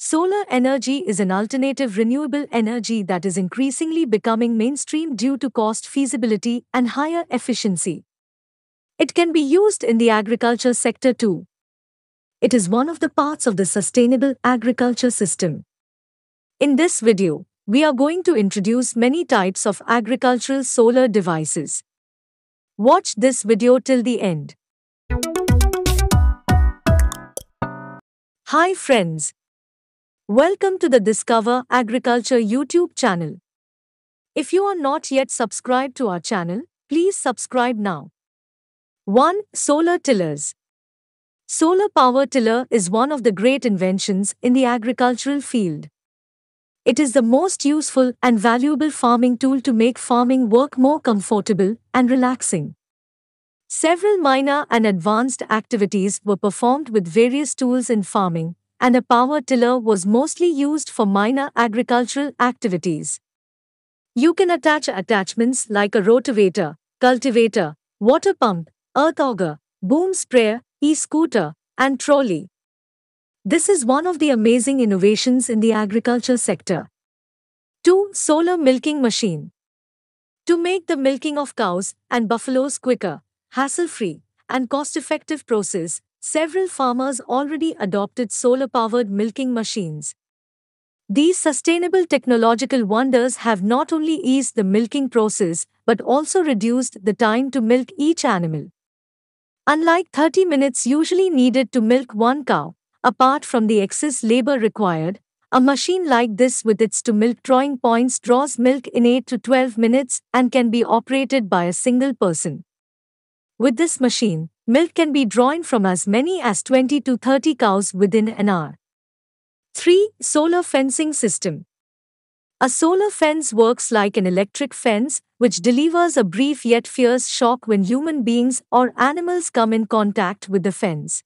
Solar energy is an alternative renewable energy that is increasingly becoming mainstream due to cost feasibility and higher efficiency. It can be used in the agriculture sector too. It is one of the parts of the sustainable agriculture system. In this video, we are going to introduce many types of agricultural solar devices. Watch this video till the end. Hi friends, Welcome to the Discover Agriculture YouTube channel. If you are not yet subscribed to our channel, please subscribe now. 1. Solar Tillers Solar power tiller is one of the great inventions in the agricultural field. It is the most useful and valuable farming tool to make farming work more comfortable and relaxing. Several minor and advanced activities were performed with various tools in farming, and a power tiller was mostly used for minor agricultural activities. You can attach attachments like a rotavator, cultivator, water pump, earth auger, boom sprayer, e-scooter, and trolley. This is one of the amazing innovations in the agriculture sector. 2. Solar Milking Machine To make the milking of cows and buffaloes quicker, hassle-free, and cost-effective process, Several farmers already adopted solar-powered milking machines. These sustainable technological wonders have not only eased the milking process but also reduced the time to milk each animal. Unlike 30 minutes usually needed to milk one cow, apart from the excess labor required, a machine like this with its two milk drawing points draws milk in 8 to 12 minutes and can be operated by a single person. With this machine, milk can be drawn from as many as 20 to 30 cows within an hour. 3. Solar fencing system. A solar fence works like an electric fence, which delivers a brief yet fierce shock when human beings or animals come in contact with the fence.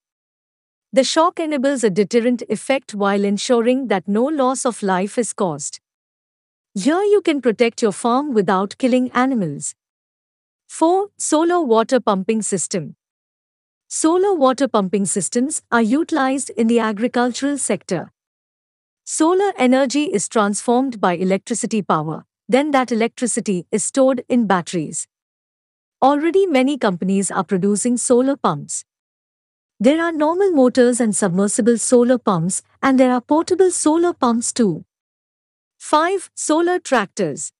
The shock enables a deterrent effect while ensuring that no loss of life is caused. Here you can protect your farm without killing animals. 4. Solar water pumping system. Solar water pumping systems are utilized in the agricultural sector. Solar energy is transformed by electricity power, then that electricity is stored in batteries. Already many companies are producing solar pumps. There are normal motors and submersible solar pumps and there are portable solar pumps too. 5. Solar tractors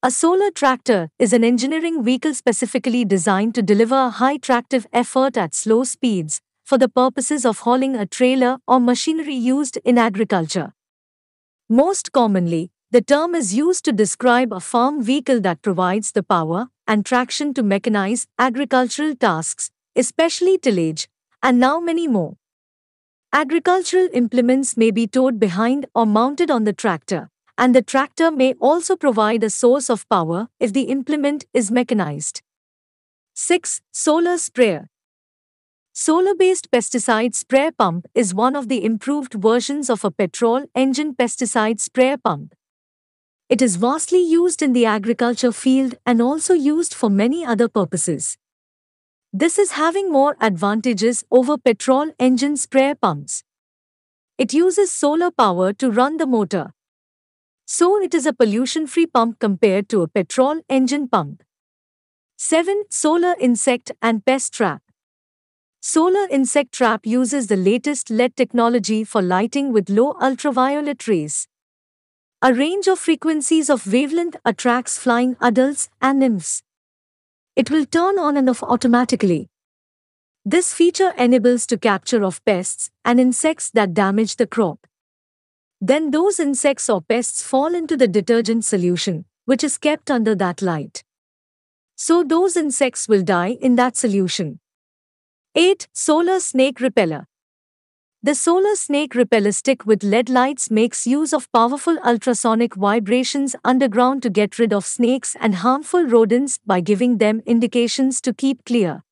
a solar tractor is an engineering vehicle specifically designed to deliver a high tractive effort at slow speeds for the purposes of hauling a trailer or machinery used in agriculture. Most commonly, the term is used to describe a farm vehicle that provides the power and traction to mechanize agricultural tasks, especially tillage, and now many more. Agricultural implements may be towed behind or mounted on the tractor and the tractor may also provide a source of power if the implement is mechanized. 6. Solar Sprayer Solar-based pesticide sprayer pump is one of the improved versions of a petrol engine pesticide sprayer pump. It is vastly used in the agriculture field and also used for many other purposes. This is having more advantages over petrol engine sprayer pumps. It uses solar power to run the motor, so it is a pollution-free pump compared to a petrol engine pump. 7. Solar Insect and Pest Trap Solar insect trap uses the latest LED technology for lighting with low ultraviolet rays. A range of frequencies of wavelength attracts flying adults and nymphs. It will turn on and off automatically. This feature enables to capture of pests and insects that damage the crop. Then those insects or pests fall into the detergent solution, which is kept under that light. So those insects will die in that solution. 8. Solar Snake Repeller The solar snake repeller stick with LED lights makes use of powerful ultrasonic vibrations underground to get rid of snakes and harmful rodents by giving them indications to keep clear.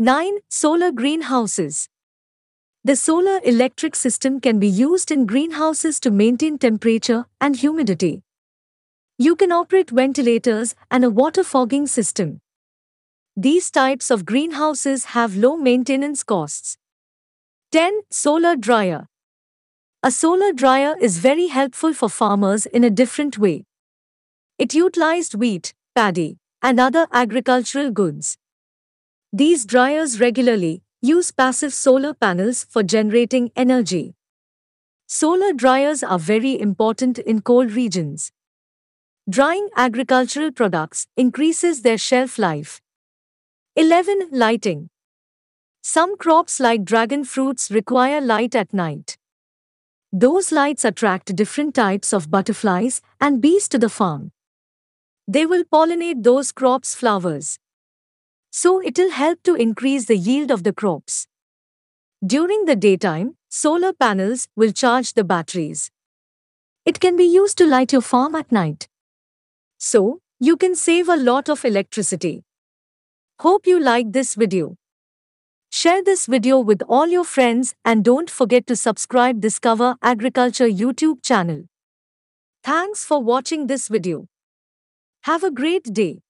9. Solar Greenhouses the solar electric system can be used in greenhouses to maintain temperature and humidity. You can operate ventilators and a water fogging system. These types of greenhouses have low maintenance costs. 10. Solar dryer. A solar dryer is very helpful for farmers in a different way. It utilized wheat, paddy, and other agricultural goods. These dryers regularly Use passive solar panels for generating energy. Solar dryers are very important in cold regions. Drying agricultural products increases their shelf life. 11. Lighting. Some crops like dragon fruits require light at night. Those lights attract different types of butterflies and bees to the farm. They will pollinate those crops' flowers so it'll help to increase the yield of the crops. During the daytime, solar panels will charge the batteries. It can be used to light your farm at night. So, you can save a lot of electricity. Hope you like this video. Share this video with all your friends and don't forget to subscribe Discover Agriculture YouTube channel. Thanks for watching this video. Have a great day.